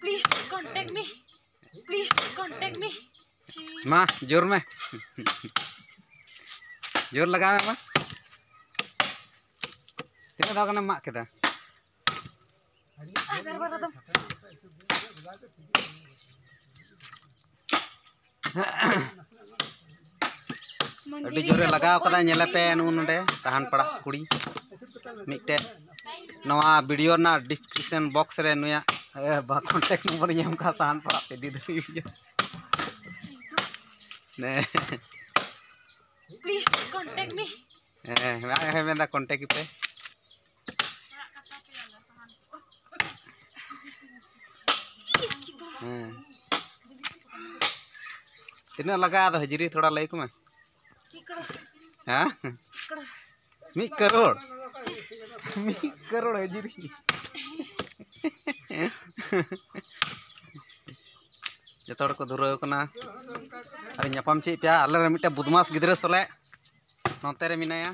please contact me please contact me ma jur me jur laga me ma kita tahu kan mak kita Adi jore lagau kada nyele pe nunde sahan pada kuri mikte Nawa video na description box re nuya अरे बा contact number ये हमका आसान पड़ा पे दी दी तीना लगा तो हजरी थोड़ा लाइक में हाँ मी करोड़ मी करोड़ हजरी ᱡᱚᱛᱚ ᱦᱚᱲ ᱠᱚ ᱫᱷᱩᱨᱟᱹᱣ ᱠᱟᱱᱟ ᱟᱨ ᱧᱟᱯᱟᱢ ᱪᱮᱫ ᱯᱮᱭᱟ ᱟᱞᱮ ᱢᱤᱫᱴᱮᱱ ᱵᱩᱫᱢᱟᱥ ᱜᱤᱫᱽᱨᱟᱹ ᱥᱚᱞᱮ ᱱᱚᱛᱮ ᱨᱮ ᱢᱮᱱᱟᱭᱟ